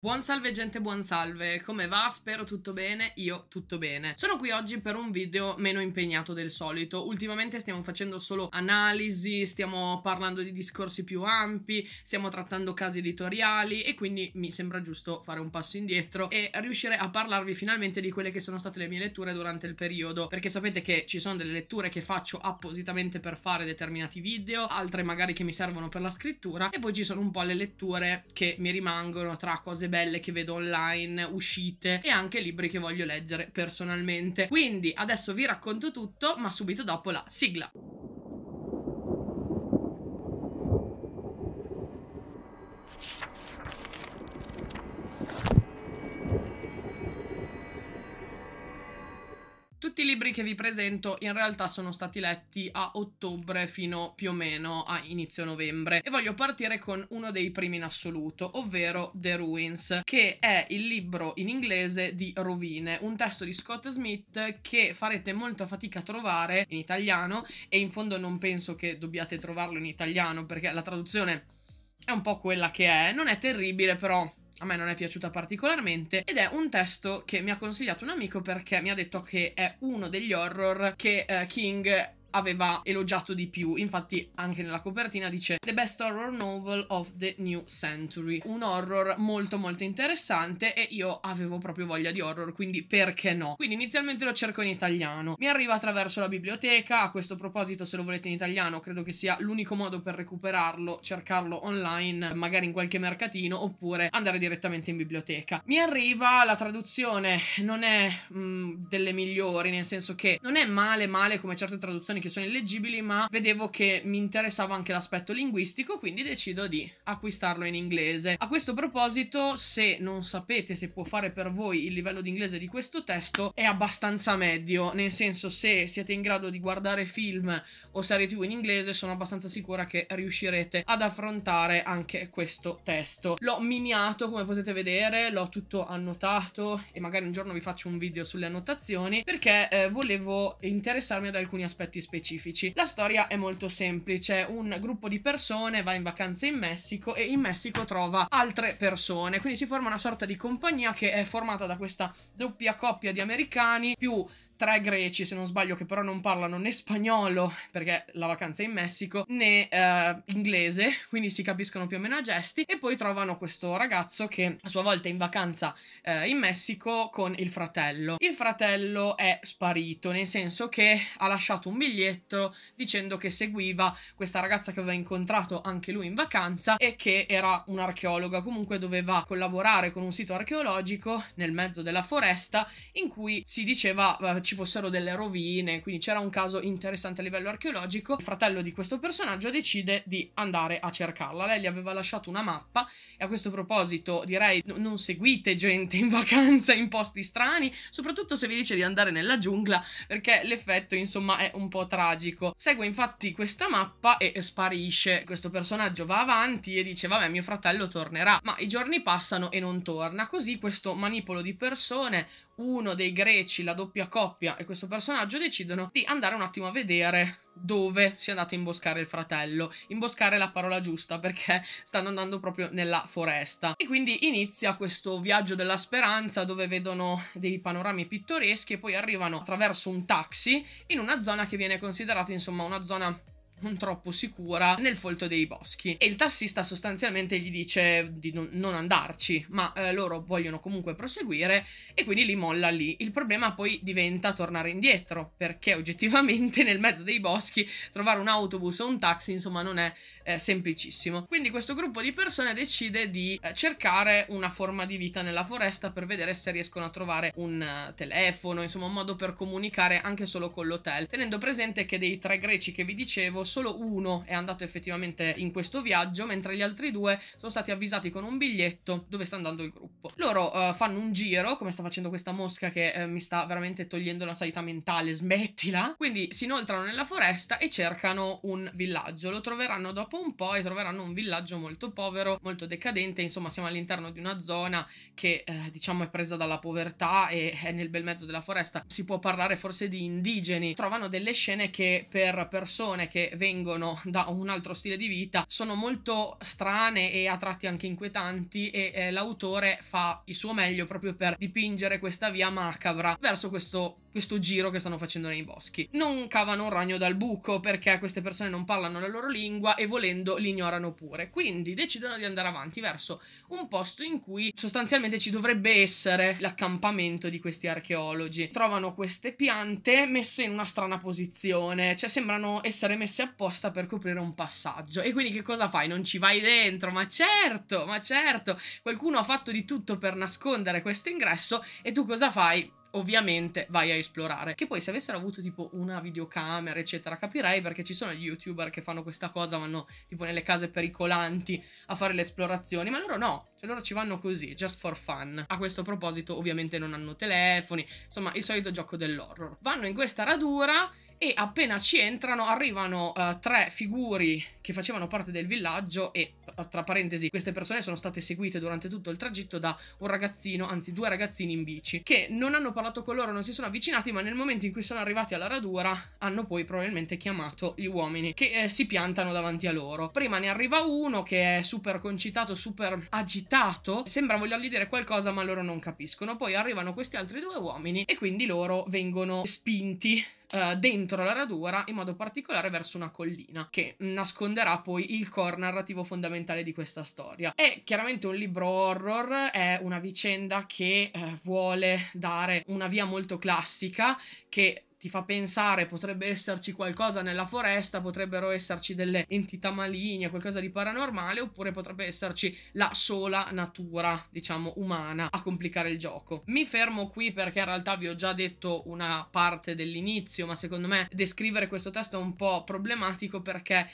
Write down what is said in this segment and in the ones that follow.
Buon salve gente, buon salve, come va? Spero tutto bene, io tutto bene. Sono qui oggi per un video meno impegnato del solito, ultimamente stiamo facendo solo analisi, stiamo parlando di discorsi più ampi, stiamo trattando casi editoriali e quindi mi sembra giusto fare un passo indietro e riuscire a parlarvi finalmente di quelle che sono state le mie letture durante il periodo, perché sapete che ci sono delle letture che faccio appositamente per fare determinati video, altre magari che mi servono per la scrittura e poi ci sono un po' le letture che mi rimangono tra cose belle che vedo online, uscite e anche libri che voglio leggere personalmente. Quindi adesso vi racconto tutto, ma subito dopo la sigla. Tutti i libri che vi presento in realtà sono stati letti a ottobre fino più o meno a inizio novembre e voglio partire con uno dei primi in assoluto, ovvero The Ruins, che è il libro in inglese di Rovine, un testo di Scott Smith che farete molta fatica a trovare in italiano e in fondo non penso che dobbiate trovarlo in italiano perché la traduzione è un po' quella che è, non è terribile però a me non è piaciuta particolarmente ed è un testo che mi ha consigliato un amico perché mi ha detto che è uno degli horror che eh, King aveva elogiato di più. Infatti, anche nella copertina dice The best horror novel of the new century. Un horror molto molto interessante e io avevo proprio voglia di horror, quindi perché no? Quindi inizialmente lo cerco in italiano. Mi arriva attraverso la biblioteca. A questo proposito, se lo volete in italiano, credo che sia l'unico modo per recuperarlo, cercarlo online, magari in qualche mercatino, oppure andare direttamente in biblioteca. Mi arriva la traduzione, non è mh, mm, delle migliori, nel senso che non è male male come certe traduzioni canzoni che sono illeggibili, ma vedevo che mi interessava anche l'aspetto linguistico, quindi decido di acquistarlo in inglese. A questo proposito, se non sapete se può fare per voi il livello di inglese di questo testo, è abbastanza medio, nel senso se siete in grado di guardare film o serie tv in inglese, sono abbastanza sicura che riuscirete ad affrontare anche questo testo. L'ho miniato, come potete vedere, l'ho tutto annotato e magari un giorno vi faccio un video sulle annotazioni perché eh, volevo interessarmi ad alcuni aspetti specifici specifici. La storia è molto semplice, un gruppo di persone va in vacanza in Messico e in Messico trova altre persone, quindi si forma una sorta di compagnia che è formata da questa doppia coppia di americani più tre greci, se non sbaglio, che però non parlano né spagnolo, perché la vacanza è in Messico, né eh, inglese, quindi si capiscono più o meno a gesti, e poi trovano questo ragazzo che a sua volta è in vacanza eh, in Messico con il fratello. Il fratello è sparito, nel senso che ha lasciato un biglietto dicendo che seguiva questa ragazza che aveva incontrato anche lui in vacanza e che era un'archeologa, comunque doveva collaborare con un sito archeologico nel mezzo della foresta in cui si diceva eh, ci fossero delle rovine, quindi c'era un caso interessante a livello archeologico. Il fratello di questo personaggio decide di andare a cercarla. Lei gli aveva lasciato una mappa e a questo proposito direi non seguite gente in vacanza in posti strani, soprattutto se vi dice di andare nella giungla, perché l'effetto insomma è un po' tragico. Segue infatti questa mappa e sparisce. Questo personaggio va avanti e dice vabbè mio fratello tornerà, ma i giorni passano e non torna. Così questo manipolo di persone uno dei greci, la doppia coppia e questo personaggio decidono di andare un attimo a vedere dove si è andato a imboscare il fratello. Imboscare è la parola giusta perché stanno andando proprio nella foresta. E quindi inizia questo viaggio della speranza dove vedono dei panorami pittoreschi e poi arrivano attraverso un taxi in una zona che viene considerata insomma una zona non troppo sicura nel folto dei boschi e il tassista sostanzialmente gli dice di non, non andarci ma eh, loro vogliono comunque proseguire e quindi li molla lì il problema poi diventa tornare indietro perché oggettivamente nel mezzo dei boschi trovare un autobus o un taxi insomma non è eh, semplicissimo quindi questo gruppo di persone decide di eh, cercare una forma di vita nella foresta per vedere se riescono a trovare un eh, telefono insomma un modo per comunicare anche solo con l'hotel tenendo presente che dei tre greci che vi dicevo solo uno è andato effettivamente in questo viaggio, mentre gli altri due sono stati avvisati con un biglietto dove sta andando il gruppo. Loro uh, fanno un giro, come sta facendo questa mosca che uh, mi sta veramente togliendo la salita mentale, smettila. Quindi si inoltrano nella foresta e cercano un villaggio. Lo troveranno dopo un po' e troveranno un villaggio molto povero, molto decadente, insomma siamo all'interno di una zona che eh, diciamo è presa dalla povertà e è nel bel mezzo della foresta. Si può parlare forse di indigeni. Trovano delle scene che per persone che vengono da un altro stile di vita sono molto strane e a tratti anche inquietanti e eh, l'autore fa il suo meglio proprio per dipingere questa via macabra verso questo questo giro che stanno facendo nei boschi. Non cavano un ragno dal buco perché queste persone non parlano la loro lingua e volendo l'ignorano pure. Quindi decidono di andare avanti verso un posto in cui sostanzialmente ci dovrebbe essere l'accampamento di questi archeologi. Trovano queste piante messe in una strana posizione, cioè sembrano essere messe apposta per coprire un passaggio. E quindi che cosa fai? Non ci vai dentro, ma certo, ma certo, qualcuno ha fatto di tutto per nascondere questo ingresso e tu cosa fai? ovviamente vai a esplorare. Che poi se avessero avuto tipo una videocamera, eccetera, capirei perché ci sono gli youtuber che fanno questa cosa, vanno tipo nelle case pericolanti a fare le esplorazioni, ma loro no, cioè loro ci vanno così, just for fun. A questo proposito ovviamente non hanno telefoni, insomma il solito gioco dell'horror. Vanno in questa radura e appena ci entrano arrivano uh, tre figuri che facevano parte del villaggio e eh, tra parentesi queste persone sono state seguite durante tutto il tragitto da un ragazzino anzi due ragazzini in bici che non hanno parlato con loro non si sono avvicinati ma nel momento in cui sono arrivati alla radura hanno poi probabilmente chiamato gli uomini che eh, si piantano davanti a loro prima ne arriva uno che è super concitato super agitato sembra volergli dire qualcosa ma loro non capiscono poi arrivano questi altri due uomini e quindi loro vengono spinti eh, dentro la radura, in modo particolare verso una collina, che nasconderà poi il core narrativo fondamentale di questa storia. È chiaramente un libro horror, è una vicenda che eh, vuole dare una via molto classica, che ti fa pensare potrebbe esserci qualcosa nella foresta, potrebbero esserci delle entità maligne, qualcosa di paranormale, oppure potrebbe esserci la sola natura, diciamo, umana a complicare il gioco. Mi fermo qui perché in realtà vi ho già detto una parte dell'inizio, ma secondo me descrivere questo testo è un po' problematico perché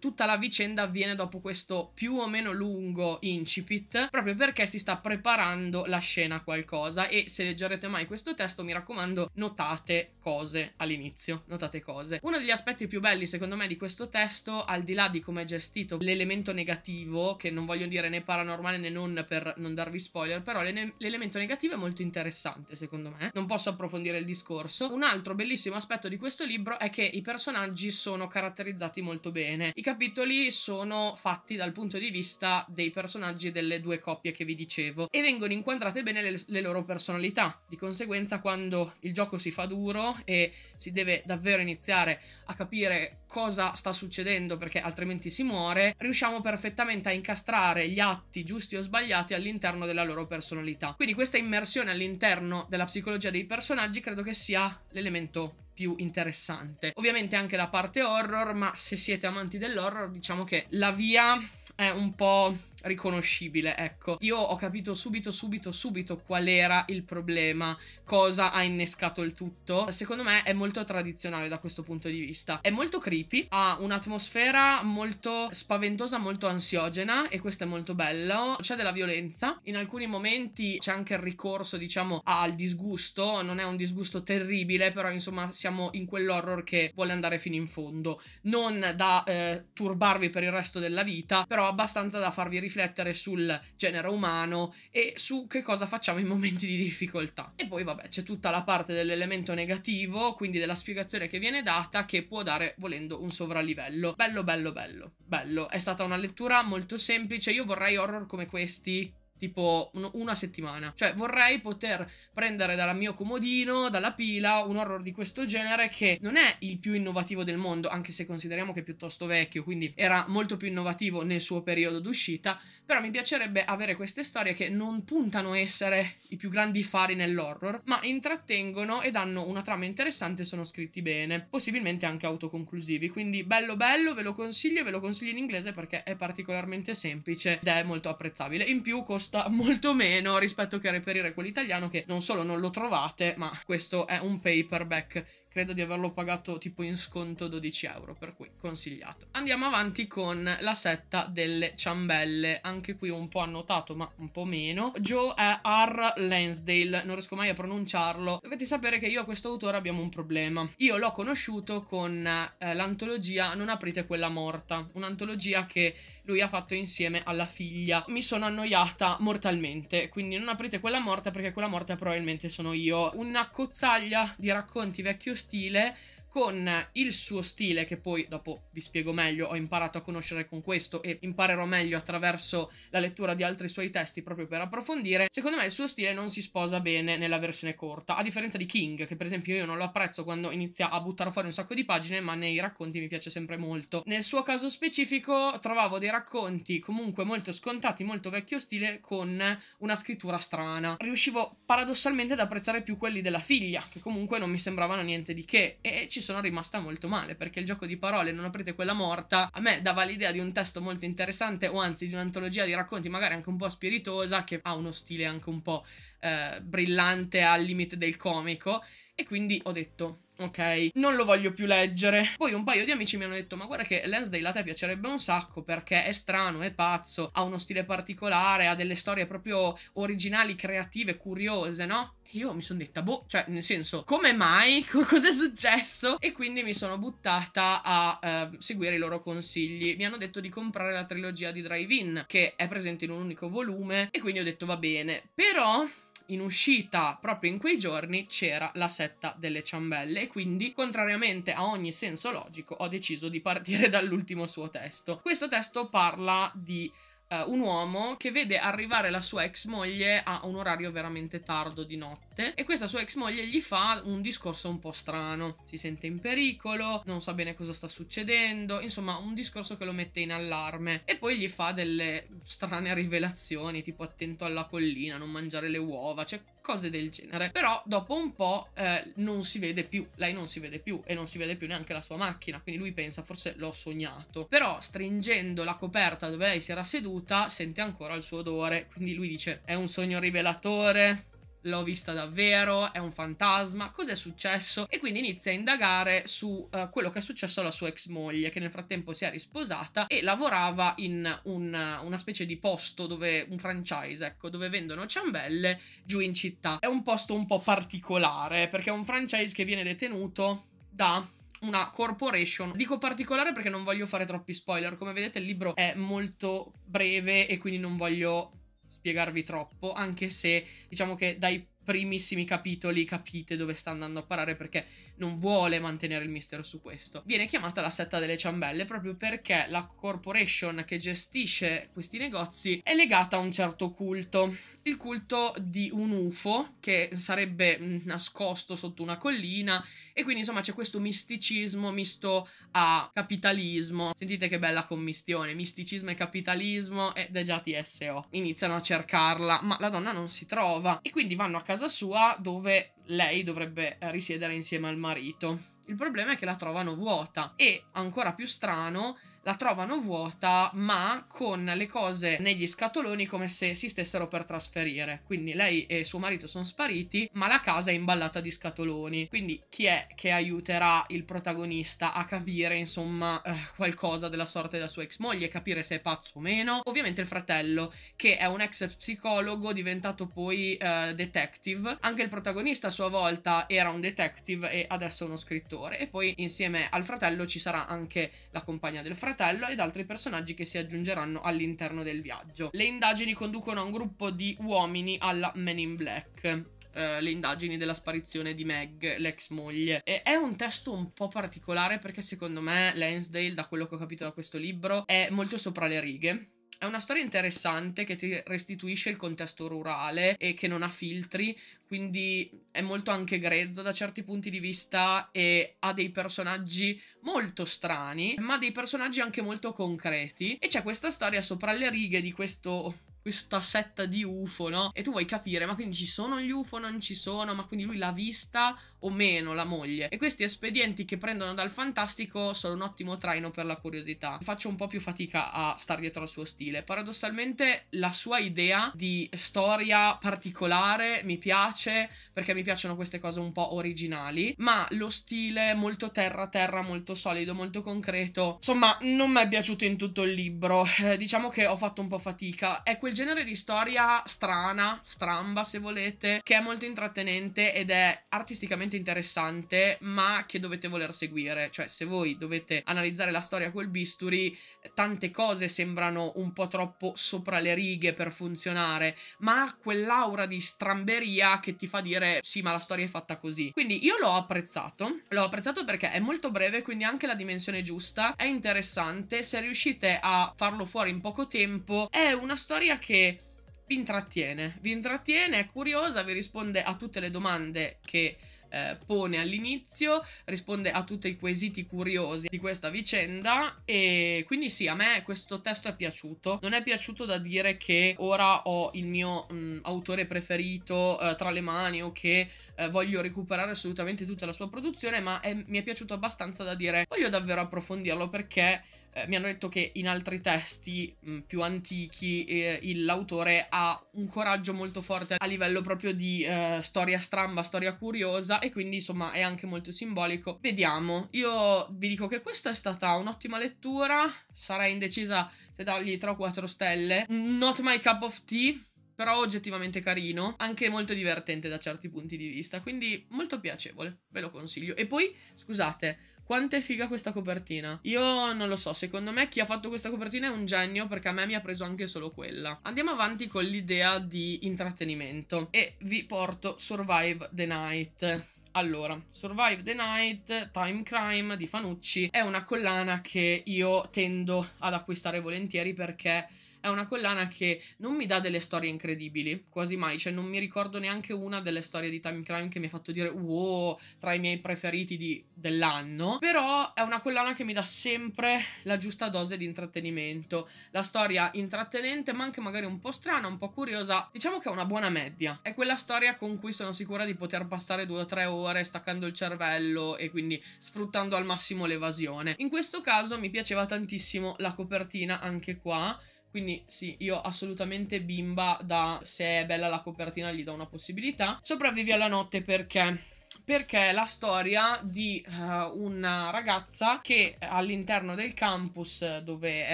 tutta la vicenda avviene dopo questo più o meno lungo incipit, proprio perché si sta preparando la scena a qualcosa e se leggerete mai questo testo mi raccomando notate cose cose all'inizio, notate cose. Uno degli aspetti più belli secondo me di questo testo, al di là di come è gestito l'elemento negativo, che non voglio dire né paranormale né non per non darvi spoiler, però l'elemento negativo è molto interessante secondo me, non posso approfondire il discorso. Un altro bellissimo aspetto di questo libro è che i personaggi sono caratterizzati molto bene. I capitoli sono fatti dal punto di vista dei personaggi delle due coppie che vi dicevo e vengono inquadrate bene le, le loro personalità. Di conseguenza quando il gioco si fa duro e e si deve davvero iniziare a capire cosa sta succedendo perché altrimenti si muore, riusciamo perfettamente a incastrare gli atti giusti o sbagliati all'interno della loro personalità. Quindi questa immersione all'interno della psicologia dei personaggi credo che sia l'elemento più interessante. Ovviamente anche la parte horror, ma se siete amanti dell'horror diciamo che la via è un po' riconoscibile, ecco. Io ho capito subito, subito, subito qual era il problema, cosa ha innescato il tutto. Secondo me è molto tradizionale da questo punto di vista. È molto creepy, ha un'atmosfera molto spaventosa, molto ansiogena e questo è molto bello. C'è della violenza, in alcuni momenti c'è anche il ricorso, diciamo, al disgusto, non è un disgusto terribile, però insomma siamo in quell'horror che vuole andare fino in fondo. Non da eh, turbarvi per il resto della vita, però abbastanza da farvi riflettere riflettere sul genere umano e su che cosa facciamo in momenti di difficoltà. E poi vabbè c'è tutta la parte dell'elemento negativo, quindi della spiegazione che viene data che può dare volendo un sovralivello. Bello bello bello, bello. È stata una lettura molto semplice, io vorrei horror come questi tipo una settimana. Cioè, vorrei poter prendere dal mio comodino, dalla pila, un horror di questo genere che non è il più innovativo del mondo, anche se consideriamo che è piuttosto vecchio, quindi era molto più innovativo nel suo periodo d'uscita, però mi piacerebbe avere queste storie che non puntano a essere i più grandi fari nell'horror, ma intrattengono e danno una trama interessante e sono scritti bene, possibilmente anche autoconclusivi, quindi bello bello, ve lo consiglio, ve lo consiglio in inglese perché è particolarmente semplice ed è molto apprezzabile. In più costa costa molto meno rispetto che reperire quello italiano che non solo non lo trovate, ma questo è un paperback credo di averlo pagato tipo in sconto 12 euro, per cui consigliato. Andiamo avanti con la setta delle ciambelle, anche qui un po' annotato ma un po' meno. Joe è R. Lansdale, non riesco mai a pronunciarlo. Dovete sapere che io a questo autore abbiamo un problema. Io l'ho conosciuto con eh, l'antologia Non aprite quella morta, un'antologia che lui ha fatto insieme alla figlia. Mi sono annoiata mortalmente, quindi non aprite quella morta perché quella morta probabilmente sono io. Una cozzaglia di racconti vecchio stile con il suo stile, che poi dopo vi spiego meglio, ho imparato a conoscere con questo e imparerò meglio attraverso la lettura di altri suoi testi proprio per approfondire, secondo me il suo stile non si sposa bene nella versione corta, a differenza di King, che per esempio io non lo apprezzo quando inizia a buttare fuori un sacco di pagine, ma nei racconti mi piace sempre molto. Nel suo caso specifico trovavo dei racconti comunque molto scontati, molto vecchio stile, con una scrittura strana. Riuscivo paradossalmente ad apprezzare più quelli della figlia, che comunque non mi sembravano niente di che, e ci sono sono rimasta molto male perché il gioco di parole Non aprite quella morta a me dava l'idea di un testo molto interessante o anzi di un'antologia di racconti magari anche un po' spiritosa che ha uno stile anche un po' eh, brillante al limite del comico e quindi ho detto ok, non lo voglio più leggere. Poi un paio di amici mi hanno detto, ma guarda che Lansdale a te piacerebbe un sacco perché è strano, è pazzo, ha uno stile particolare, ha delle storie proprio originali, creative, curiose, no? Io mi sono detta, boh, cioè, nel senso, come mai? Cos'è successo? E quindi mi sono buttata a uh, seguire i loro consigli. Mi hanno detto di comprare la trilogia di Drive-In, che è presente in un unico volume, e quindi ho detto va bene. Però in uscita proprio in quei giorni c'era la setta delle ciambelle e quindi contrariamente a ogni senso logico ho deciso di partire dall'ultimo suo testo. Questo testo parla di uh, un uomo che vede arrivare la sua ex moglie a un orario veramente tardo di notte e questa sua ex moglie gli fa un discorso un po' strano, si sente in pericolo, non sa bene cosa sta succedendo, insomma un discorso che lo mette in allarme e poi gli fa delle strane rivelazioni tipo attento alla collina, non mangiare le uova, cioè cose del genere. Però dopo un po' eh, non si vede più, lei non si vede più e non si vede più neanche la sua macchina, quindi lui pensa forse l'ho sognato. Però stringendo la coperta dove lei si era seduta sente ancora il suo odore, quindi lui dice è un sogno rivelatore l'ho vista davvero, è un fantasma, cos'è successo? E quindi inizia a indagare su uh, quello che è successo alla sua ex moglie, che nel frattempo si è risposata e lavorava in un, una specie di posto dove, un franchise, ecco, dove vendono ciambelle giù in città. È un posto un po' particolare, perché è un franchise che viene detenuto da una corporation. Dico particolare perché non voglio fare troppi spoiler, come vedete il libro è molto breve e quindi non voglio spiegarvi troppo, anche se diciamo che dai primissimi capitoli capite dove sta andando a parare perché non vuole mantenere il mistero su questo. Viene chiamata la setta delle ciambelle proprio perché la corporation che gestisce questi negozi è legata a un certo culto, il culto di un UFO che sarebbe nascosto sotto una collina e quindi insomma c'è questo misticismo misto a capitalismo. Sentite che bella commistione, misticismo e capitalismo ed è già TSO. Iniziano a cercarla, ma la donna non si trova e quindi vanno a casa sua dove lei dovrebbe risiedere insieme al marito. Il problema è che la trovano vuota e, ancora più strano, la trovano vuota, ma con le cose negli scatoloni come se si stessero per trasferire. Quindi lei e suo marito sono spariti, ma la casa è imballata di scatoloni. Quindi chi è che aiuterà il protagonista a capire, insomma, eh, qualcosa della sorte della sua ex moglie, capire se è pazzo o meno? Ovviamente il fratello, che è un ex psicologo diventato poi eh, detective. Anche il protagonista a sua volta era un detective e adesso uno scrittore. E poi insieme al fratello ci sarà anche la compagna del fratello fratello ed altri personaggi che si aggiungeranno all'interno del viaggio. Le indagini conducono a un gruppo di uomini alla Men in Black. Uh, le indagini della sparizione di Meg, l'ex moglie. E è un testo un po' particolare perché secondo me Lansdale, da quello che ho capito da questo libro, è molto sopra le righe è una storia interessante che ti restituisce il contesto rurale e che non ha filtri, quindi è molto anche grezzo da certi punti di vista e ha dei personaggi molto strani, ma dei personaggi anche molto concreti. E c'è questa storia sopra le righe di questo questa setta di UFO, no? E tu vuoi capire, ma quindi ci sono gli UFO, non ci sono, ma quindi lui l'ha vista o meno la moglie? E questi espedienti che prendono dal fantastico sono un ottimo traino per la curiosità. Faccio un po' più fatica a star dietro al suo stile. Paradossalmente la sua idea di storia particolare mi piace perché mi piacciono queste cose un po' originali, ma lo stile molto terra-terra, molto solido, molto concreto, insomma non mi è piaciuto in tutto il libro. Eh, diciamo che ho fatto un po' fatica. È quel genere di storia strana, stramba se volete, che è molto intrattenente ed è artisticamente interessante, ma che dovete voler seguire. Cioè, se voi dovete analizzare la storia col bisturi, tante cose sembrano un po' troppo sopra le righe per funzionare, ma ha quell'aura di stramberia che ti fa dire sì, ma la storia è fatta così. Quindi io l'ho apprezzato, l'ho apprezzato perché è molto breve, quindi anche la dimensione giusta è interessante, se riuscite a farlo fuori in poco tempo, è una storia che che vi intrattiene, vi intrattiene, è curiosa, vi risponde a tutte le domande che eh, pone all'inizio, risponde a tutti i quesiti curiosi di questa vicenda e quindi sì, a me questo testo è piaciuto. Non è piaciuto da dire che ora ho il mio mh, mm, autore preferito eh, tra le mani o che eh, voglio recuperare assolutamente tutta la sua produzione, ma è, mi è piaciuto abbastanza da dire voglio davvero approfondirlo perché eh, mi hanno detto che in altri testi mh, mm, più antichi eh, l'autore ha un coraggio molto forte a livello proprio di eh, storia stramba, storia curiosa e quindi insomma è anche molto simbolico. Vediamo, io vi dico che questa è stata un'ottima lettura, sarei indecisa se dargli 3 o 4 stelle. Not my cup of tea, però oggettivamente carino, anche molto divertente da certi punti di vista, quindi molto piacevole, ve lo consiglio. E poi, scusate, quanto è figa questa copertina? Io non lo so, secondo me chi ha fatto questa copertina è un genio perché a me mi ha preso anche solo quella. Andiamo avanti con l'idea di intrattenimento e vi porto Survive the Night. Allora, Survive the Night, Time Crime di Fanucci è una collana che io tendo ad acquistare volentieri perché è una collana che non mi dà delle storie incredibili, quasi mai, cioè non mi ricordo neanche una delle storie di Time Crime che mi ha fatto dire wow, tra i miei preferiti di, dell'anno, però è una collana che mi dà sempre la giusta dose di intrattenimento, la storia intrattenente ma anche magari un po' strana, un po' curiosa, diciamo che è una buona media, è quella storia con cui sono sicura di poter passare due o tre ore staccando il cervello e quindi sfruttando al massimo l'evasione. In questo caso mi piaceva tantissimo la copertina anche qua, quindi sì, io assolutamente bimba da se è bella la copertina gli do una possibilità. Sopravvivi alla notte perché perché è la storia di uh, una ragazza che all'interno del campus dove è,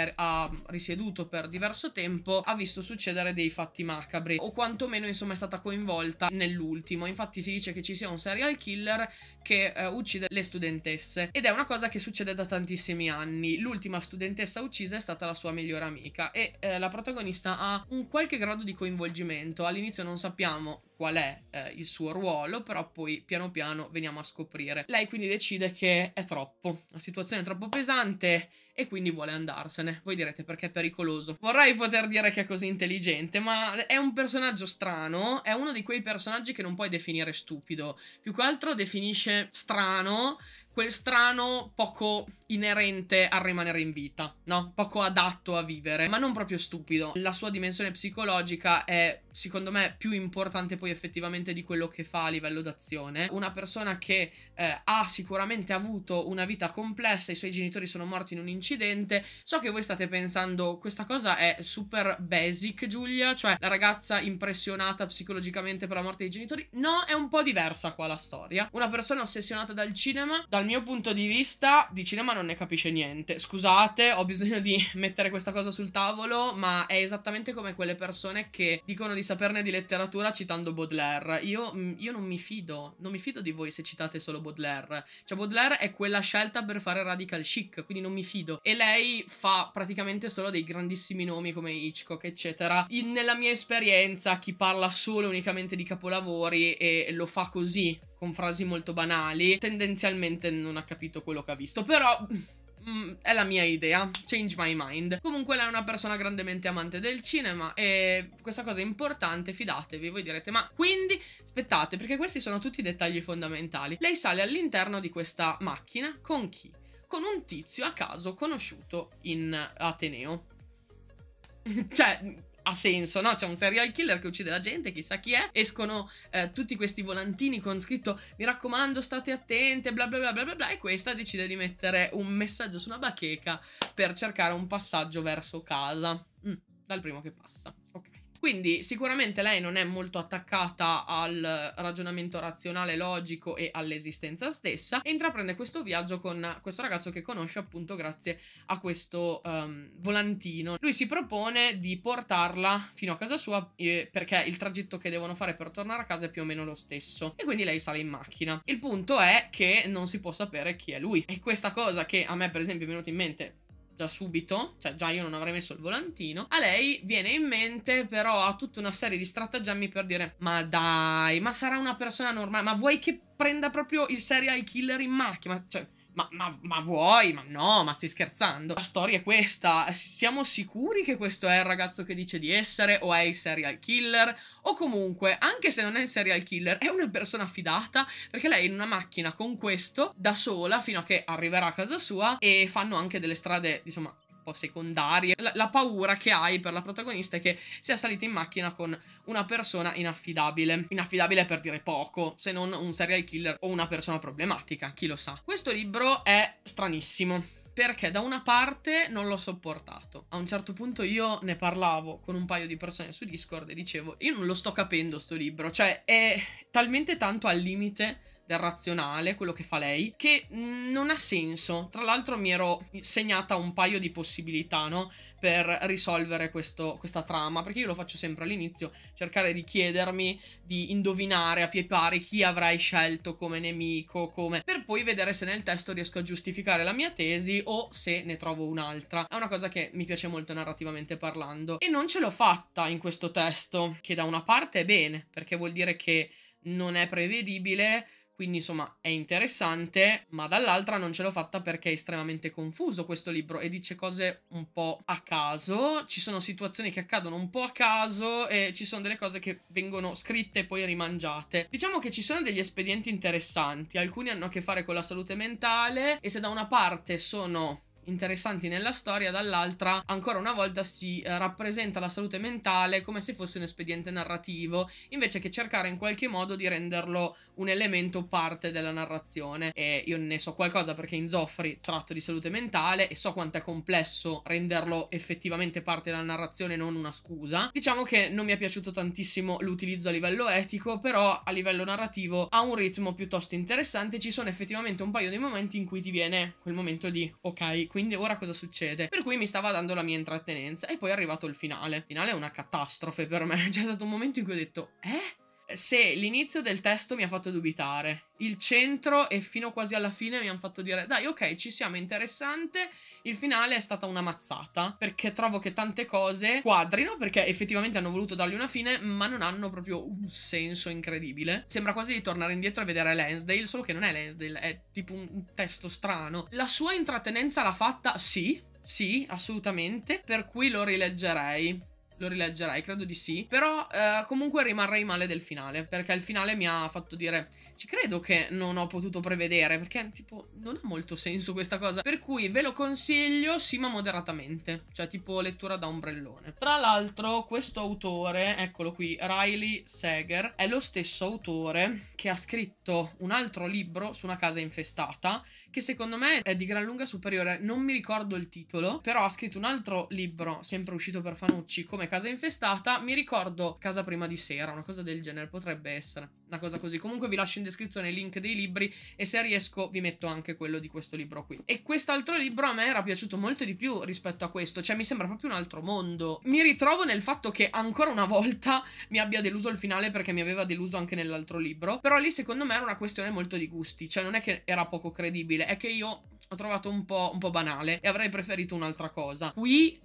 er-, ha risieduto per diverso tempo ha visto succedere dei fatti macabri o quantomeno insomma è stata coinvolta nell'ultimo. Infatti si dice che ci sia un serial killer che uh, uccide le studentesse ed è una cosa che succede da tantissimi anni. L'ultima studentessa uccisa è stata la sua migliore amica e uh, la protagonista ha un qualche grado di coinvolgimento. All'inizio non sappiamo qual è eh, il suo ruolo, però poi piano piano veniamo a scoprire. Lei quindi decide che è troppo, la situazione è troppo pesante, e quindi vuole andarsene. Voi direte perché è pericoloso. Vorrei poter dire che è così intelligente, ma è un personaggio strano, è uno di quei personaggi che non puoi definire stupido, più che altro definisce strano quel strano poco inerente a rimanere in vita, no? Poco adatto a vivere, ma non proprio stupido. La sua dimensione psicologica è, secondo me, più importante poi effettivamente di quello che fa a livello d'azione. Una persona che eh, ha sicuramente avuto una vita complessa, i suoi genitori sono morti in un incendio, incidente. So che voi state pensando, questa cosa è super basic, Giulia, cioè la ragazza impressionata psicologicamente per la morte dei genitori. No, è un po' diversa qua la storia. Una persona ossessionata dal cinema, dal mio punto di vista, di cinema non ne capisce niente. Scusate, ho bisogno di mettere questa cosa sul tavolo, ma è esattamente come quelle persone che dicono di saperne di letteratura citando Baudelaire. Io, mm, io non mi fido, non mi fido di voi se citate solo Baudelaire. Cioè Baudelaire è quella scelta per fare radical chic, quindi non mi fido. Hollywood esatto. e lei fa praticamente solo dei grandissimi nomi come Hitchcock, eccetera. In, nella mia esperienza, chi parla solo e unicamente di capolavori e lo fa così, con frasi molto banali, tendenzialmente non ha capito quello che ha visto, però mm, mm, è la mia idea, change my mind. Comunque lei è una persona grandemente amante del cinema e questa cosa è importante, fidatevi, voi direte ma quindi aspettate perché questi sono tutti i dettagli fondamentali. Lei sale all'interno di questa macchina con chi? con un tizio a caso conosciuto in Ateneo. cioè, ha senso, no? C'è un serial killer che uccide la gente, chissà chi è. Escono eh, tutti questi volantini con scritto mi raccomando, state attente, bla bla bla bla bla. E questa decide di mettere un messaggio su una bacheca per cercare un passaggio verso casa. Mm, dal primo che passa. Quindi sicuramente lei non è molto attaccata al ragionamento razionale, logico e all'esistenza stessa e intraprende questo viaggio con questo ragazzo che conosce appunto grazie a questo um, volantino. Lui si propone di portarla fino a casa sua eh, perché il tragitto che devono fare per tornare a casa è più o meno lo stesso e quindi lei sale in macchina. Il punto è che non si può sapere chi è lui e questa cosa che a me per esempio è venuta in mente da subito, cioè già io non avrei messo il volantino, a lei viene in mente però ha tutta una serie di stratagemmi per dire ma dai, ma sarà una persona normale, ma vuoi che prenda proprio il serial killer in macchina? Cioè ma, ma, ma, vuoi? Ma no, ma stai scherzando? La storia è questa. Siamo sicuri che questo è il ragazzo che dice di essere? O è il serial killer? O comunque, anche se non è il serial killer, è una persona fidata perché lei è in una macchina con questo da sola fino a che arriverà a casa sua e fanno anche delle strade, insomma, po' secondarie. La, la, paura che hai per la protagonista è che sia salita in macchina con una persona inaffidabile. Inaffidabile per dire poco, se non un serial killer o una persona problematica, chi lo sa. Questo libro è stranissimo perché da una parte non l'ho sopportato. A un certo punto io ne parlavo con un paio di persone su Discord e dicevo "Io non lo sto capendo sto libro, cioè è talmente tanto al limite del razionale, quello che fa lei, che mm, non ha senso. Tra l'altro mi ero segnata un paio di possibilità, no? Per risolvere questo, questa trama, perché io lo faccio sempre all'inizio, cercare di chiedermi, di indovinare a pie pari chi avrai scelto come nemico, come... per poi vedere se nel testo riesco a giustificare la mia tesi o se ne trovo un'altra. È una cosa che mi piace molto narrativamente parlando. E non ce l'ho fatta in questo testo, che da una parte è bene, perché vuol dire che non è prevedibile, quindi insomma è interessante, ma dall'altra non ce l'ho fatta perché è estremamente confuso questo libro e dice cose un po' a caso, ci sono situazioni che accadono un po' a caso e ci sono delle cose che vengono scritte e poi rimangiate. Diciamo che ci sono degli espedienti interessanti, alcuni hanno a che fare con la salute mentale e se da una parte sono interessanti nella storia, dall'altra ancora una volta si eh, rappresenta la salute mentale come se fosse un espediente narrativo, invece che cercare in qualche modo di renderlo un elemento parte della narrazione. E io ne so qualcosa perché in Zoffri tratto di salute mentale e so quanto è complesso renderlo effettivamente parte della narrazione, non una scusa. Diciamo che non mi è piaciuto tantissimo l'utilizzo a livello etico, però a livello narrativo ha un ritmo piuttosto interessante, ci sono effettivamente un paio di momenti in cui ti viene quel momento di ok, quindi ora cosa succede? Per cui mi stava dando la mia intrattenenza e poi è arrivato il finale. Il finale è una catastrofe per me, c'è stato un momento in cui ho detto, eh? se l'inizio del testo mi ha fatto dubitare, il centro e fino quasi alla fine mi hanno fatto dire dai ok ci siamo interessante, il finale è stata una mazzata perché trovo che tante cose quadrino perché effettivamente hanno voluto dargli una fine ma non hanno proprio un senso incredibile. Sembra quasi di tornare indietro e vedere Lansdale, solo che non è Lansdale, è tipo un testo strano. La sua intrattenenza l'ha fatta sì, sì assolutamente, per cui lo rileggerei lo rileggerai, credo di sì. Però eh, comunque rimarrei male del finale, perché il finale mi ha fatto dire ci credo che non ho potuto prevedere, perché tipo non ha molto senso questa cosa. Per cui ve lo consiglio, sì ma moderatamente, cioè tipo lettura da ombrellone. Tra l'altro questo autore, eccolo qui, Riley Seger è lo stesso autore che ha scritto un altro libro su una casa infestata, che secondo me è di gran lunga superiore, non mi ricordo il titolo, però ha scritto un altro libro, sempre uscito per Fanucci, come Casa infestata, mi ricordo Casa prima di sera, una cosa del genere, potrebbe essere una cosa così. Comunque vi lascio in descrizione il link dei libri e se riesco vi metto anche quello di questo libro qui. E quest'altro libro a me era piaciuto molto di più rispetto a questo, cioè mi sembra proprio un altro mondo. Mi ritrovo nel fatto che ancora una volta mi abbia deluso il finale perché mi aveva deluso anche nell'altro libro, però lì secondo me era una questione molto di gusti, cioè non è che era poco credibile, è che io ho trovato un po', un po', banale e avrei preferito un'altra cosa. Qui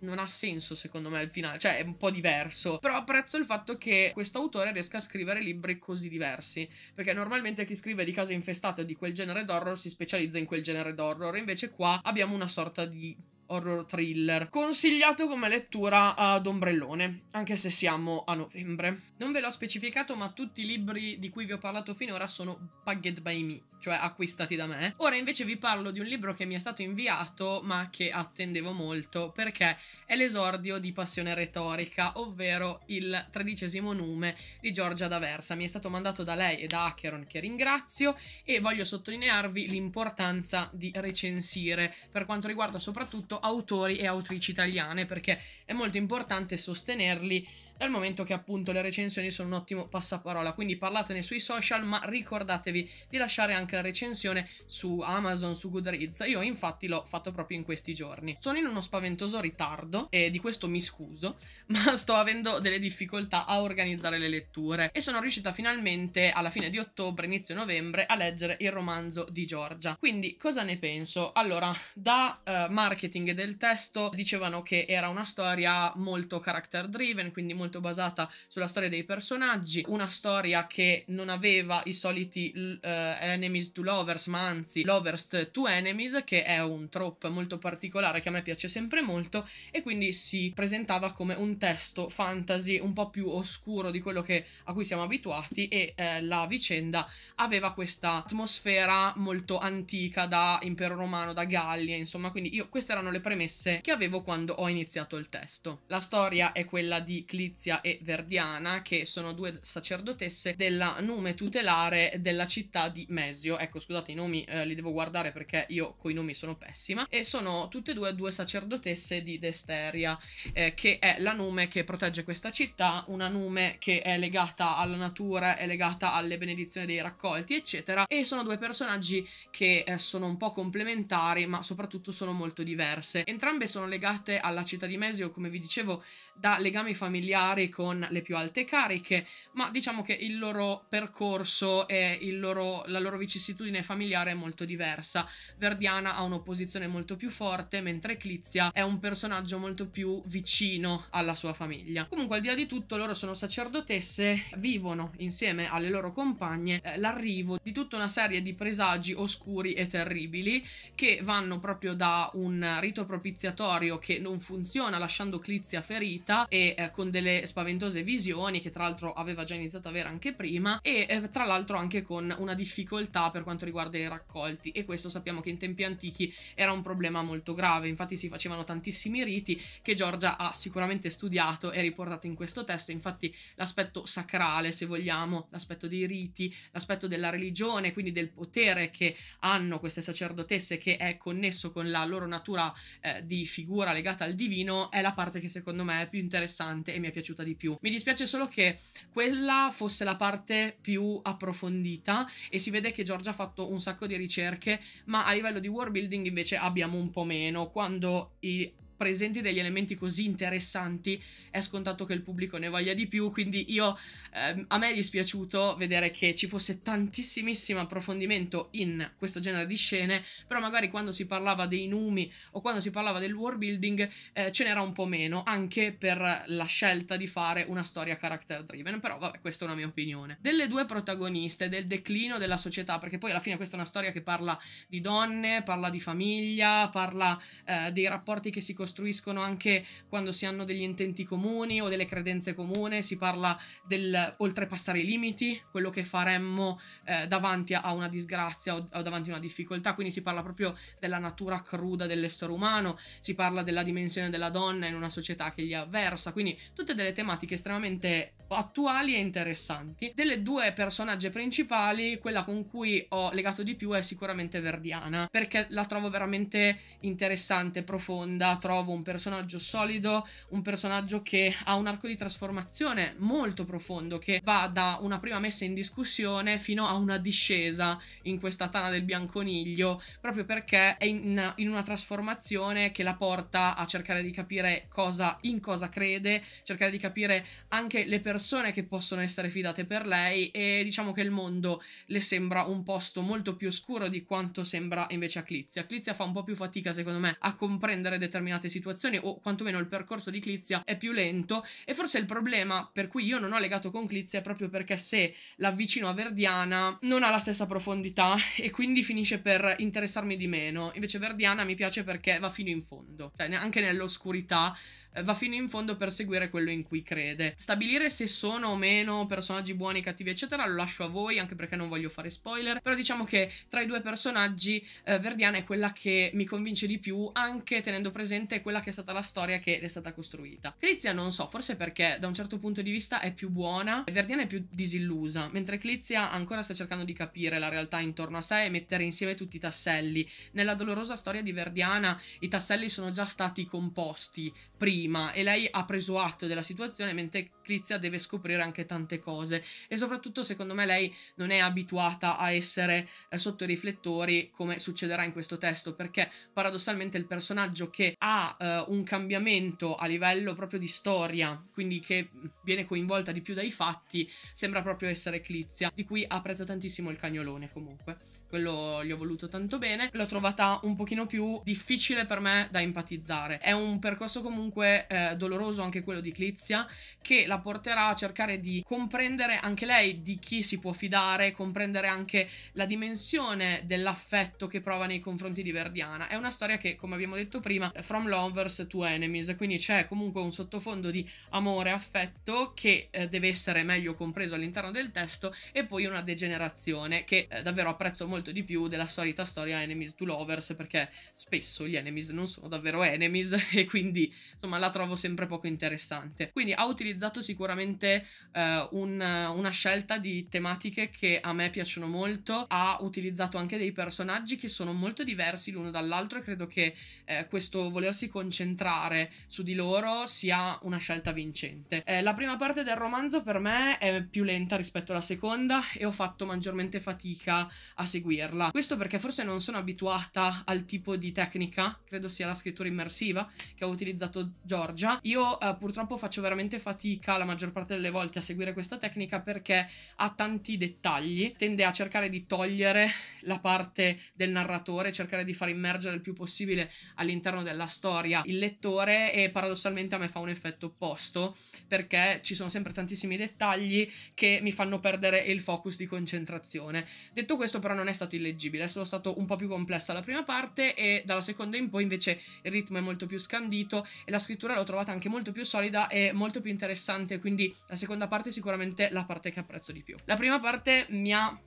non ha senso secondo me il finale, cioè è un po' diverso, però apprezzo il fatto che questo autore riesca a scrivere libri così diversi, perché normalmente chi scrive di case infestate o di quel genere d'horror si specializza in quel genere d'horror, invece qua abbiamo una sorta di horror thriller, consigliato come lettura ad ombrellone, anche se siamo a novembre. Non ve l'ho specificato, ma tutti i libri di cui vi ho parlato finora sono Pagged by Me, cioè acquistati da me. Ora invece vi parlo di un libro che mi è stato inviato, ma che attendevo molto, perché è l'esordio di Passione Retorica, ovvero il tredicesimo nome di Giorgia D'Aversa. Mi è stato mandato da lei e da Acheron, che ringrazio, e voglio sottolinearvi l'importanza di recensire per quanto riguarda soprattutto autori e autrici italiane perché è molto importante sostenerli dal momento che appunto le recensioni sono un ottimo passaparola, quindi parlatene sui social, ma ricordatevi di lasciare anche la recensione su Amazon, su Goodreads, io infatti l'ho fatto proprio in questi giorni. Sono in uno spaventoso ritardo e di questo mi scuso, ma sto avendo delle difficoltà a organizzare le letture e sono riuscita finalmente alla fine di ottobre, inizio novembre a leggere il romanzo di Giorgia. Quindi cosa ne penso? Allora, da uh, marketing del testo dicevano che era una storia molto character driven, quindi molto molto basata sulla storia dei personaggi, una storia che non aveva i soliti uh, enemies to lovers, ma anzi lovers to enemies, che è un trope molto particolare che a me piace sempre molto e quindi si presentava come un testo fantasy un po' più oscuro di quello che, a cui siamo abituati e eh, la vicenda aveva questa atmosfera molto antica da impero romano, da Gallia, insomma, quindi io queste erano le premesse che avevo quando ho iniziato il testo. La storia è quella di Clizia Patrizia e Verdiana, che sono due sacerdotesse della nume tutelare della città di Mesio. Ecco, scusate, i nomi eh, li devo guardare perché io coi nomi sono pessima. E sono tutte e due due sacerdotesse di Desteria, eh, che è la nume che protegge questa città, una nume che è legata alla natura, è legata alle benedizioni dei raccolti, eccetera. E sono due personaggi che eh, sono un po' complementari, ma soprattutto sono molto diverse. Entrambe sono legate alla città di Mesio, come vi dicevo, da legami familiari particolari con le più alte cariche, ma diciamo che il loro percorso e loro, la loro vicissitudine familiare è molto diversa. Verdiana ha un'opposizione molto più forte, mentre Clizia è un personaggio molto più vicino alla sua famiglia. Comunque, al di là di tutto, loro sono sacerdotesse, vivono insieme alle loro compagne eh, l'arrivo di tutta una serie di presagi oscuri e terribili che vanno proprio da un rito propiziatorio che non funziona, lasciando Clizia ferita e eh, con delle spaventose visioni che tra l'altro aveva già iniziato ad avere anche prima e eh, tra l'altro anche con una difficoltà per quanto riguarda i raccolti e questo sappiamo che in tempi antichi era un problema molto grave, infatti si facevano tantissimi riti che Giorgia ha sicuramente studiato e riportato in questo testo, infatti l'aspetto sacrale se vogliamo, l'aspetto dei riti, l'aspetto della religione, quindi del potere che hanno queste sacerdotesse che è connesso con la loro natura eh, di figura legata al divino è la parte che secondo me è più interessante e mi è piaciuta piaciuta di più. Mi dispiace solo che quella fosse la parte più approfondita e si vede che Giorgia ha fatto un sacco di ricerche, ma a livello di world building invece abbiamo un po' meno. Quando i presenti degli elementi così interessanti, è scontato che il pubblico ne voglia di più, quindi io ehm, a me è dispiaciuto vedere che ci fosse tantissimissimo approfondimento in questo genere di scene, però magari quando si parlava dei numi o quando si parlava del war building eh, ce n'era un po' meno, anche per la scelta di fare una storia character driven, però vabbè, questa è una mia opinione. Delle due protagoniste, del declino della società, perché poi alla fine questa è una storia che parla di donne, parla di famiglia, parla eh, dei rapporti che si costruiscono costruiscono anche quando si hanno degli intenti comuni o delle credenze comuni, si parla del oltrepassare i limiti, quello che faremmo eh, davanti a una disgrazia o, o davanti a una difficoltà, quindi si parla proprio della natura cruda dell'essere umano, si parla della dimensione della donna in una società che gli è avversa, quindi tutte delle tematiche estremamente attuali e interessanti. Delle due personaggi principali, quella con cui ho legato di più è sicuramente Verdiana, perché la trovo veramente interessante, profonda, trovo trovo un personaggio solido, un personaggio che ha un arco di trasformazione molto profondo, che va da una prima messa in discussione fino a una discesa in questa tana del bianconiglio, proprio perché è in, in una trasformazione che la porta a cercare di capire cosa, in cosa crede, cercare di capire anche le persone che possono essere fidate per lei e diciamo che il mondo le sembra un posto molto più oscuro di quanto sembra invece a Clizia. Clizia fa un po' più fatica secondo me a comprendere determinate determinate situazioni o quantomeno il percorso di Clizia è più lento e forse il problema per cui io non ho legato con Clizia è proprio perché se l'avvicino a Verdiana non ha la stessa profondità e quindi finisce per interessarmi di meno. Invece Verdiana mi piace perché va fino in fondo, cioè anche nell'oscurità eh, va fino in fondo per seguire quello in cui crede. Stabilire se sono o meno personaggi buoni, cattivi, eccetera, lo lascio a voi, anche perché non voglio fare spoiler. Però diciamo che tra i due personaggi, eh, Verdiana è quella che mi convince di più, anche tenendo presente quella che è stata la storia che è stata costruita. Clizia non so, forse perché da un certo punto di vista è più buona, Verdiana è più disillusa, mentre Clizia ancora sta cercando di capire la realtà intorno a sé e mettere insieme tutti i tasselli. Nella dolorosa storia di Verdiana i tasselli sono già stati composti prima prima e lei ha preso atto della situazione mentre Clizia deve scoprire anche tante cose e soprattutto secondo me lei non è abituata a essere eh, sotto i riflettori come succederà in questo testo perché paradossalmente il personaggio che ha eh, un cambiamento a livello proprio di storia quindi che viene coinvolta di più dai fatti sembra proprio essere Clizia di cui apprezzo tantissimo il cagnolone comunque quello gli ho voluto tanto bene, l'ho trovata un pochino più difficile per me da empatizzare. È un percorso comunque eh, doloroso anche quello di Clizia che la porterà a cercare di comprendere anche lei di chi si può fidare, comprendere anche la dimensione dell'affetto che prova nei confronti di Verdiana. È una storia che, come abbiamo detto prima, from lovers to enemies, quindi c'è comunque un sottofondo di amore, e affetto che eh, deve essere meglio compreso all'interno del testo e poi una degenerazione che eh, davvero apprezzo molto molto di più della solita storia enemies to lovers perché spesso gli enemies non sono davvero enemies e quindi insomma la trovo sempre poco interessante. Quindi ha utilizzato sicuramente eh, un, una scelta di tematiche che a me piacciono molto, ha utilizzato anche dei personaggi che sono molto diversi l'uno dall'altro e credo che eh, questo volersi concentrare su di loro sia una scelta vincente. Eh, la prima parte del romanzo per me è più lenta rispetto alla seconda e ho fatto maggiormente fatica a seguire seguirla. Questo perché forse non sono abituata al tipo di tecnica, credo sia la scrittura immersiva che ha utilizzato Giorgia. Io eh, purtroppo faccio veramente fatica la maggior parte delle volte a seguire questa tecnica perché ha tanti dettagli, tende a cercare di togliere la parte del narratore, cercare di far immergere il più possibile all'interno della storia il lettore e paradossalmente a me fa un effetto opposto perché ci sono sempre tantissimi dettagli che mi fanno perdere il focus di concentrazione. Detto questo però non è stato illeggibile, è solo stato un po' più complessa la prima parte e dalla seconda in poi invece il ritmo è molto più scandito e la scrittura l'ho trovata anche molto più solida e molto più interessante, quindi la seconda parte è sicuramente la parte che apprezzo di più. La prima parte mi ha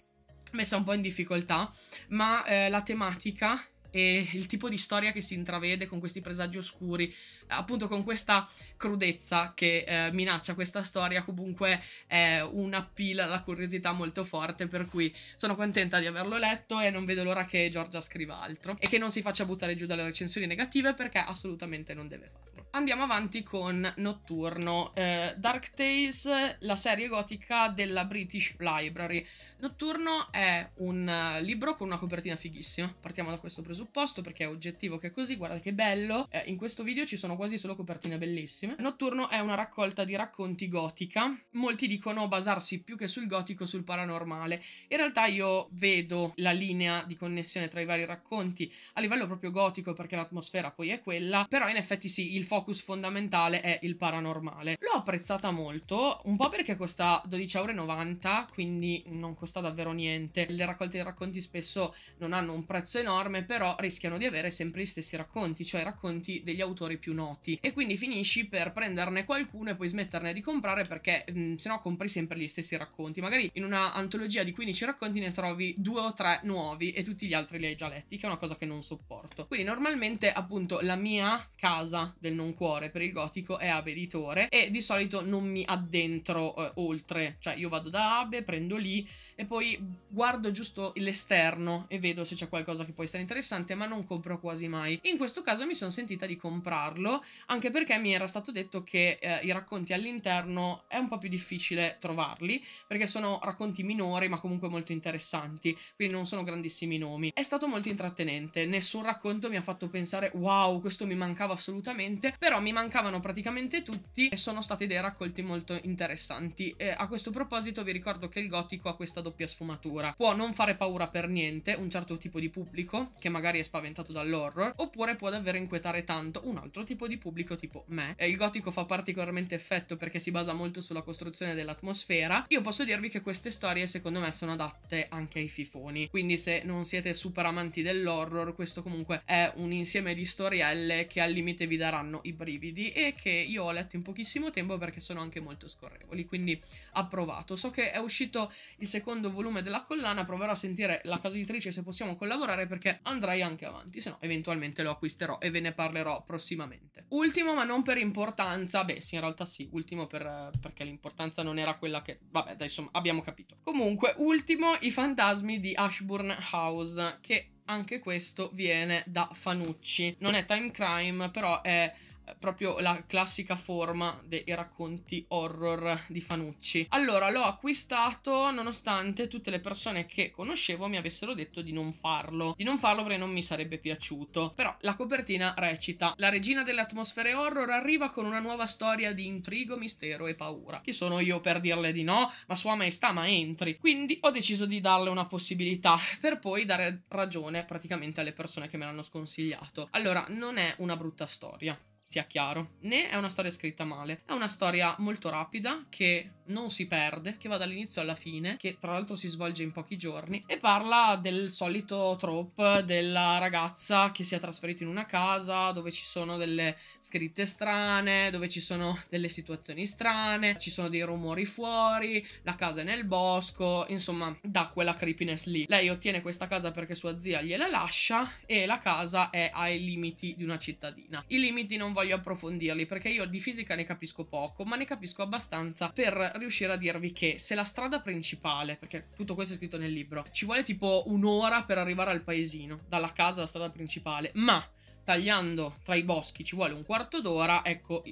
messa un po' in difficoltà, ma eh, la tematica e il tipo di storia che si intravede con questi presagi oscuri, appunto con questa crudezza che eh, minaccia questa storia, comunque è un appeal alla curiosità molto forte, per cui sono contenta di averlo letto e non vedo l'ora che Giorgia scriva altro e che non si faccia buttare giù dalle recensioni negative perché assolutamente non deve farlo. Andiamo avanti con Notturno, eh, Dark Tales, la serie gotica della British Library. Notturno è un eh, libro con una copertina fighissima, partiamo da questo presupposto presupposto perché è oggettivo che è così, Guardate che bello. Eh, in questo video ci sono quasi solo copertine bellissime. Notturno è una raccolta di racconti gotica. Molti dicono basarsi più che sul gotico sul paranormale. In realtà io vedo la linea di connessione tra i vari racconti a livello proprio gotico perché l'atmosfera poi è quella, però in effetti sì, il focus fondamentale è il paranormale. L'ho apprezzata molto, un po' perché costa 12,90€, quindi non costa davvero niente. Le raccolte di racconti spesso non hanno un prezzo enorme, però rischiano di avere sempre gli stessi racconti, cioè racconti degli autori più noti. E quindi finisci per prenderne qualcuno e poi smetterne di comprare perché mh, mm, sennò compri sempre gli stessi racconti. Magari in una antologia di 15 racconti ne trovi due o tre nuovi e tutti gli altri li hai già letti, che è una cosa che non sopporto. Quindi normalmente appunto la mia casa del non cuore per il gotico è Abe Editore e di solito non mi addentro eh, oltre, cioè io vado da Abe, prendo lì e poi guardo giusto l'esterno e vedo se c'è qualcosa che può essere interessante interessante ma non compro quasi mai. In questo caso mi sono sentita di comprarlo anche perché mi era stato detto che eh, i racconti all'interno è un po' più difficile trovarli perché sono racconti minori ma comunque molto interessanti, quindi non sono grandissimi nomi. È stato molto intrattenente, nessun racconto mi ha fatto pensare wow questo mi mancava assolutamente, però mi mancavano praticamente tutti e sono stati dei raccolti molto interessanti. E a questo proposito vi ricordo che il gotico ha questa doppia sfumatura, può non fare paura per niente, un certo tipo di pubblico che magari magari è spaventato dall'horror, oppure può davvero inquietare tanto un altro tipo di pubblico tipo me. E il gotico fa particolarmente effetto perché si basa molto sulla costruzione dell'atmosfera. Io posso dirvi che queste storie secondo me sono adatte anche ai fifoni, quindi se non siete super amanti dell'horror, questo comunque è un insieme di storielle che al limite vi daranno i brividi e che io ho letto in pochissimo tempo perché sono anche molto scorrevoli, quindi approvato. So che è uscito il secondo volume della collana, proverò a sentire la casa editrice se possiamo collaborare perché andrai poi anche avanti, se no eventualmente lo acquisterò e ve ne parlerò prossimamente. Ultimo ma non per importanza, beh sì in realtà sì, ultimo per, perché l'importanza non era quella che... Vabbè dai insomma abbiamo capito. Comunque ultimo i fantasmi di Ashburn House che anche questo viene da Fanucci. Non è Time Crime però è proprio la classica forma dei racconti horror di Fanucci. Allora l'ho acquistato nonostante tutte le persone che conoscevo mi avessero detto di non farlo, di non farlo perché non mi sarebbe piaciuto. Però la copertina recita: La regina delle atmosfere horror arriva con una nuova storia di intrigo, mistero e paura. Chi sono io per dirle di no? Ma sua maestà, ma entri. Quindi ho deciso di darle una possibilità per poi dare ragione praticamente alle persone che me l'hanno sconsigliato. Allora, non è una brutta storia sia chiaro, né è una storia scritta male, è una storia molto rapida che non si perde, che va dall'inizio alla fine, che tra l'altro si svolge in pochi giorni, e parla del solito trope della ragazza che si è trasferita in una casa dove ci sono delle scritte strane, dove ci sono delle situazioni strane, ci sono dei rumori fuori, la casa è nel bosco, insomma, da quella creepiness lì. Lei ottiene questa casa perché sua zia gliela lascia e la casa è ai limiti di una cittadina. I limiti non voglio approfondirli perché io di fisica ne capisco poco, ma ne capisco abbastanza per riuscire a dirvi che se la strada principale, perché tutto questo è scritto nel libro, ci vuole tipo un'ora per arrivare al paesino, dalla casa alla strada principale, ma tagliando tra i boschi ci vuole un quarto d'ora, ecco,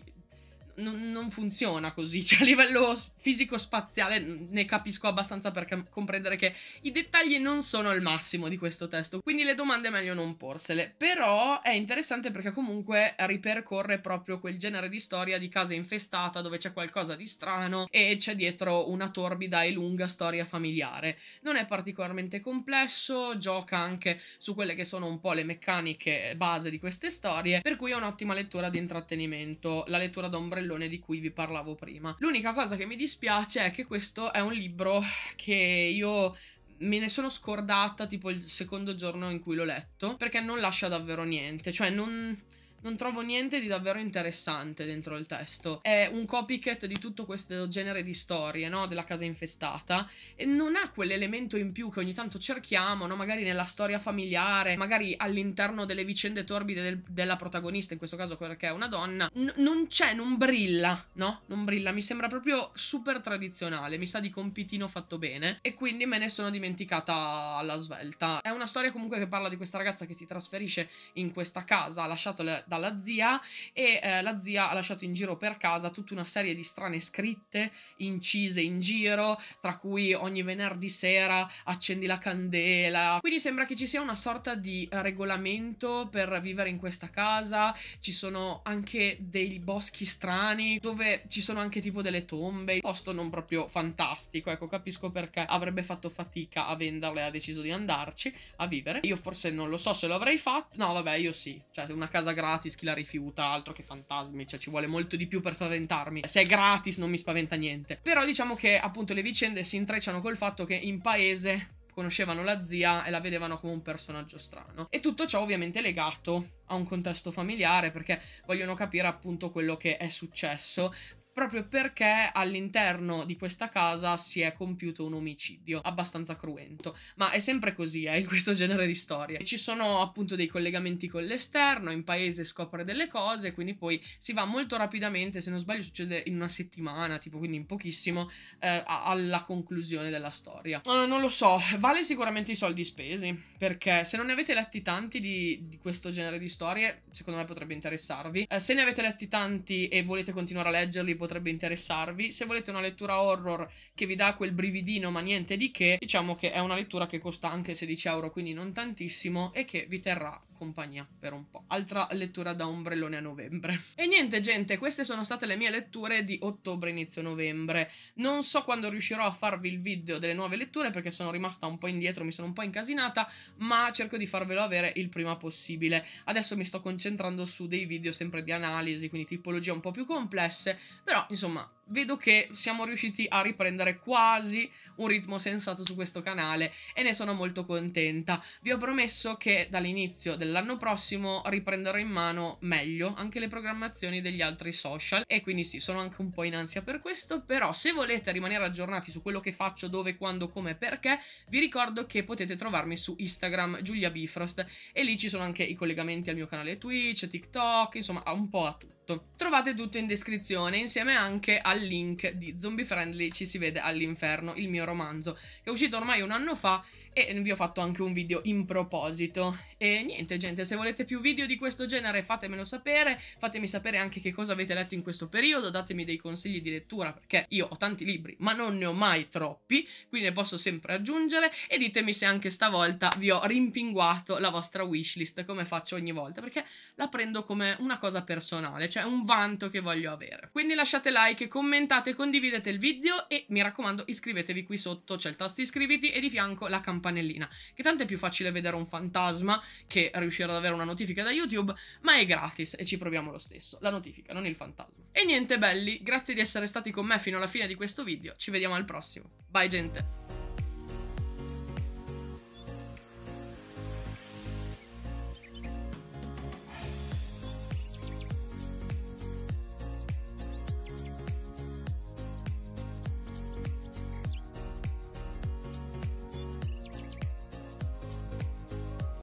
non, non, funziona così, cioè a livello fisico-spaziale ne capisco abbastanza per comprendere che i dettagli non sono il massimo di questo testo, quindi le domande è meglio non porsele, però è interessante perché comunque ripercorre proprio quel genere di storia di casa infestata dove c'è qualcosa di strano e c'è dietro una torbida e lunga storia familiare. Non è particolarmente complesso, gioca anche su quelle che sono un po' le meccaniche base di queste storie, per cui è un'ottima lettura di intrattenimento. La lettura d'ombrello cartellone di cui vi parlavo prima. L'unica cosa che mi dispiace è che questo è un libro che io me ne sono scordata tipo il secondo giorno in cui l'ho letto perché non lascia davvero niente, cioè non non trovo niente di davvero interessante dentro il testo. È un copycat di tutto questo genere di storie, no? Della casa infestata e non ha quell'elemento in più che ogni tanto cerchiamo, no? Magari nella storia familiare, magari all'interno delle vicende torbide del, della protagonista, in questo caso perché è una donna, N non c'è, non brilla, no? Non brilla, mi sembra proprio super tradizionale, mi sa di compitino fatto bene e quindi me ne sono dimenticata alla svelta. È una storia comunque che parla di questa ragazza che si trasferisce in questa casa, ha lasciato le dalla zia e eh, la zia ha lasciato in giro per casa tutta una serie di strane scritte incise in giro, tra cui ogni venerdì sera accendi la candela. Quindi sembra che ci sia una sorta di eh, regolamento per vivere in questa casa, ci sono anche dei boschi strani dove ci sono anche tipo delle tombe, il posto non proprio fantastico, ecco capisco perché avrebbe fatto fatica a venderle, ha deciso di andarci a vivere. Io forse non lo so se lo avrei fatto, no vabbè io sì, cioè una casa gratis gratis, chi la rifiuta, altro che fantasmi, cioè ci vuole molto di più per spaventarmi. Se è gratis non mi spaventa niente. Però diciamo che appunto le vicende si intrecciano col fatto che in paese conoscevano la zia e la vedevano come un personaggio strano. E tutto ciò ovviamente legato a un contesto familiare perché vogliono capire appunto quello che è successo proprio perché all'interno di questa casa si è compiuto un omicidio abbastanza cruento. Ma è sempre così, eh, in questo genere di storie. Ci sono appunto dei collegamenti con l'esterno, in paese scopre delle cose, quindi poi si va molto rapidamente, se non sbaglio succede in una settimana, tipo quindi in pochissimo, eh, alla conclusione della storia. Uh, non lo so, vale sicuramente i soldi spesi, perché se non ne avete letti tanti di, di questo genere di storie, secondo me potrebbe interessarvi. Eh, se ne avete letti tanti e volete continuare a leggerli, potete potrebbe interessarvi. Se volete una lettura horror che vi dà quel brividino ma niente di che, diciamo che è una lettura che costa anche 16 euro, quindi non tantissimo, e che vi terrà compagnia per un po'. Altra lettura da ombrellone a novembre. E niente gente, queste sono state le mie letture di ottobre inizio novembre. Non so quando riuscirò a farvi il video delle nuove letture perché sono rimasta un po' indietro, mi sono un po' incasinata, ma cerco di farvelo avere il prima possibile. Adesso mi sto concentrando su dei video sempre di analisi, quindi tipologie un po' più complesse, però insomma vedo che siamo riusciti a riprendere quasi un ritmo sensato su questo canale e ne sono molto contenta. Vi ho promesso che dall'inizio dell'anno prossimo riprenderò in mano meglio anche le programmazioni degli altri social e quindi sì, sono anche un po' in ansia per questo, però se volete rimanere aggiornati su quello che faccio, dove, quando, come, perché, vi ricordo che potete trovarmi su Instagram Giulia Bifrost e lì ci sono anche i collegamenti al mio canale Twitch, TikTok, insomma un po' a tutto prodotto. Esatto. Trovate tutto in descrizione, insieme anche al link di Zombie Friendly Ci si vede all'inferno, il mio romanzo, che è uscito ormai un anno fa e vi ho fatto anche un video in proposito. E niente gente, se volete più video di questo genere fatemelo sapere, fatemi sapere anche che cosa avete letto in questo periodo, datemi dei consigli di lettura perché io ho tanti libri ma non ne ho mai troppi, quindi ne posso sempre aggiungere e ditemi se anche stavolta vi ho rimpinguato la vostra wishlist come faccio ogni volta perché la prendo come una cosa personale, cioè un vanto che voglio avere. Quindi lasciate like, commentate, condividete il video e mi raccomando iscrivetevi qui sotto, c'è il tasto iscriviti e di fianco la campanellina, che tanto è più facile vedere un fantasma che riuscire ad avere una notifica da YouTube, ma è gratis e ci proviamo lo stesso, la notifica, non il fantasma. E niente belli, grazie di essere stati con me fino alla fine di questo video, ci vediamo al prossimo. Bye gente!